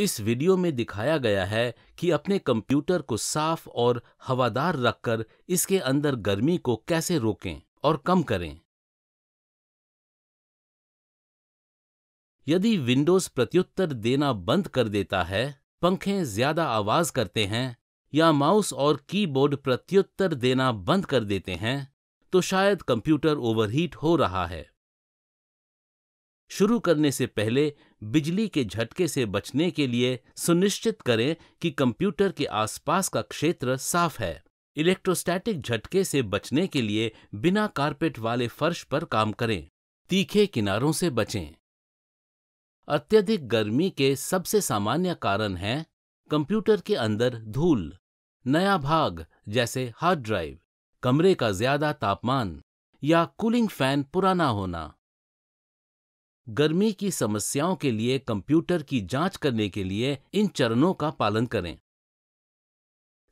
इस वीडियो में दिखाया गया है कि अपने कंप्यूटर को साफ और हवादार रखकर इसके अंदर गर्मी को कैसे रोकें और कम करें यदि विंडोज प्रत्युत्तर देना बंद कर देता है पंखे ज्यादा आवाज करते हैं या माउस और कीबोर्ड प्रत्युत्तर देना बंद कर देते हैं तो शायद कंप्यूटर ओवरहीट हो रहा है शुरू करने से पहले बिजली के झटके से बचने के लिए सुनिश्चित करें कि कंप्यूटर के आसपास का क्षेत्र साफ है इलेक्ट्रोस्टैटिक झटके से बचने के लिए बिना कारपेट वाले फर्श पर काम करें तीखे किनारों से बचें अत्यधिक गर्मी के सबसे सामान्य कारण हैं कंप्यूटर के अंदर धूल नया भाग जैसे हार्ड ड्राइव कमरे का ज्यादा तापमान या कूलिंग फैन पुराना होना गर्मी की समस्याओं के लिए कंप्यूटर की जांच करने के लिए इन चरणों का पालन करें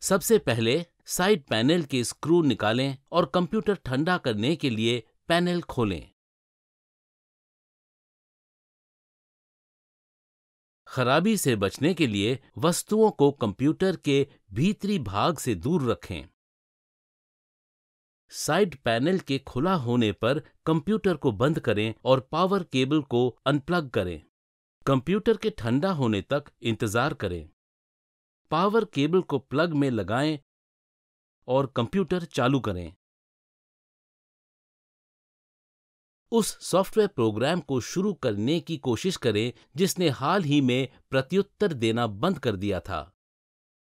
सबसे पहले साइड पैनल के स्क्रू निकालें और कंप्यूटर ठंडा करने के लिए पैनल खोलें खराबी से बचने के लिए वस्तुओं को कंप्यूटर के भीतरी भाग से दूर रखें साइड पैनल के खुला होने पर कंप्यूटर को बंद करें और पावर केबल को अनप्लग करें कंप्यूटर के ठंडा होने तक इंतजार करें पावर केबल को प्लग में लगाएं और कंप्यूटर चालू करें उस सॉफ्टवेयर प्रोग्राम को शुरू करने की कोशिश करें जिसने हाल ही में प्रत्युत्तर देना बंद कर दिया था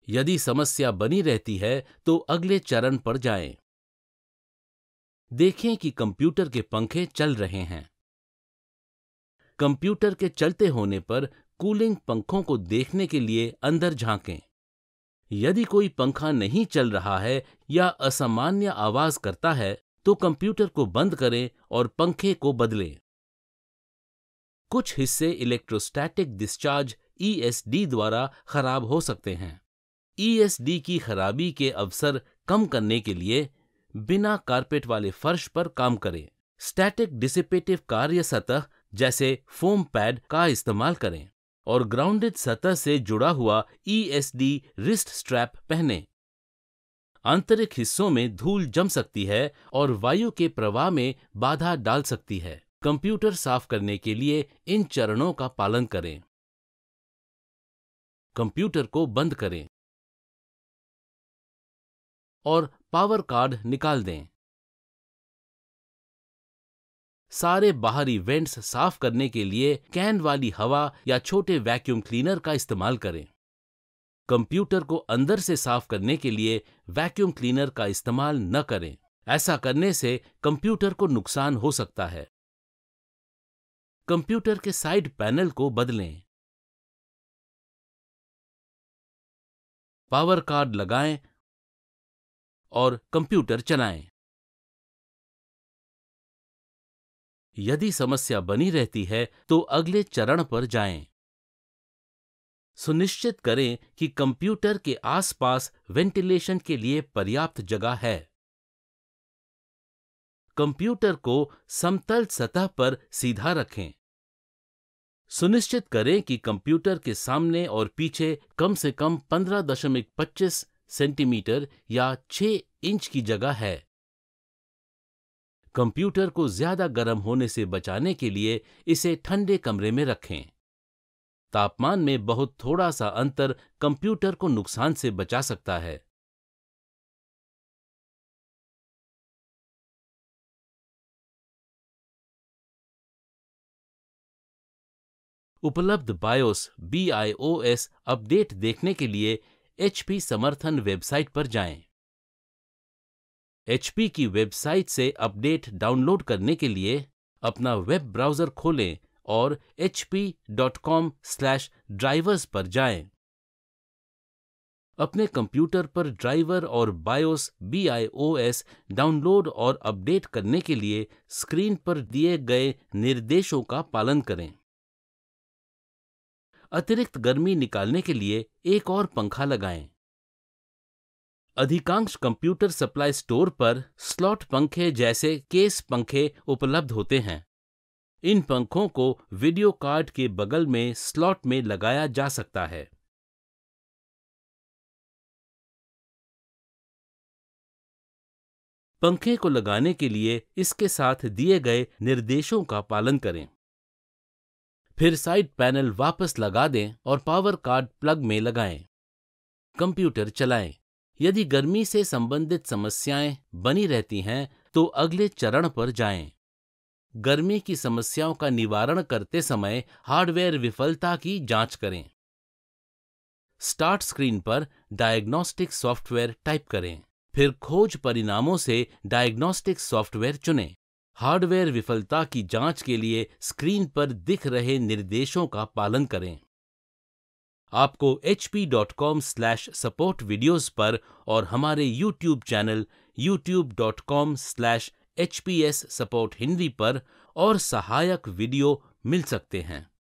यदि समस्या बनी रहती है तो अगले चरण पर जाएं। देखें कि कंप्यूटर के पंखे चल रहे हैं कंप्यूटर के चलते होने पर कूलिंग पंखों को देखने के लिए अंदर झांकें यदि कोई पंखा नहीं चल रहा है या असामान्य आवाज करता है तो कंप्यूटर को बंद करें और पंखे को बदलें कुछ हिस्से इलेक्ट्रोस्टैटिक डिस्चार्ज ईएसडी द्वारा खराब हो सकते हैं ईएसडी e की खराबी के अवसर कम करने के लिए बिना कारपेट वाले फर्श पर काम करें स्टैटिक डिसिपेटिव कार्य सतह जैसे फोम पैड का इस्तेमाल करें और ग्राउंडेड सतह से जुड़ा हुआ ईएसडी रिस्ट स्ट्रैप पहने आंतरिक हिस्सों में धूल जम सकती है और वायु के प्रवाह में बाधा डाल सकती है कंप्यूटर साफ करने के लिए इन चरणों का पालन करें कंप्यूटर को बंद करें और पावर कार्ड निकाल दें सारे बाहरी वेंट्स साफ करने के लिए कैन वाली हवा या छोटे वैक्यूम क्लीनर का इस्तेमाल करें कंप्यूटर को अंदर से साफ करने के लिए वैक्यूम क्लीनर का इस्तेमाल न करें ऐसा करने से कंप्यूटर को नुकसान हो सकता है कंप्यूटर के साइड पैनल को बदलें पावर कार्ड लगाएं और कंप्यूटर चलाएं यदि समस्या बनी रहती है तो अगले चरण पर जाएं। सुनिश्चित करें कि कंप्यूटर के आसपास वेंटिलेशन के लिए पर्याप्त जगह है कंप्यूटर को समतल सतह पर सीधा रखें सुनिश्चित करें कि कंप्यूटर के सामने और पीछे कम से कम 15.25 सेंटीमीटर या 6 इंच की जगह है कंप्यूटर को ज्यादा गर्म होने से बचाने के लिए इसे ठंडे कमरे में रखें तापमान में बहुत थोड़ा सा अंतर कंप्यूटर को नुकसान से बचा सकता है उपलब्ध बायोस बी अपडेट देखने के लिए एचपी समर्थन वेबसाइट पर जाएं। एचपी की वेबसाइट से अपडेट डाउनलोड करने के लिए अपना वेब ब्राउजर खोलें और hp.com/drivers पर जाएं। अपने कंप्यूटर पर ड्राइवर और बायोस BIOS डाउनलोड और अपडेट करने के लिए स्क्रीन पर दिए गए निर्देशों का पालन करें अतिरिक्त गर्मी निकालने के लिए एक और पंखा लगाएं। अधिकांश कंप्यूटर सप्लाई स्टोर पर स्लॉट पंखे जैसे केस पंखे उपलब्ध होते हैं इन पंखों को वीडियो कार्ड के बगल में स्लॉट में लगाया जा सकता है पंखे को लगाने के लिए इसके साथ दिए गए निर्देशों का पालन करें फिर साइड पैनल वापस लगा दें और पावर कार्ड प्लग में लगाएं। कंप्यूटर चलाएं। यदि गर्मी से संबंधित समस्याएं बनी रहती हैं तो अगले चरण पर जाएं। गर्मी की समस्याओं का निवारण करते समय हार्डवेयर विफलता की जांच करें स्टार्ट स्क्रीन पर डायग्नोस्टिक सॉफ्टवेयर टाइप करें फिर खोज परिणामों से डायग्नोस्टिक सॉफ्टवेयर चुनें हार्डवेयर विफलता की जांच के लिए स्क्रीन पर दिख रहे निर्देशों का पालन करें आपको hp.com स्लैश सपोर्ट वीडियोज पर और हमारे YouTube channel youtube.com slash H Hindi पर और सहायक वीडियो मिल सकते हैं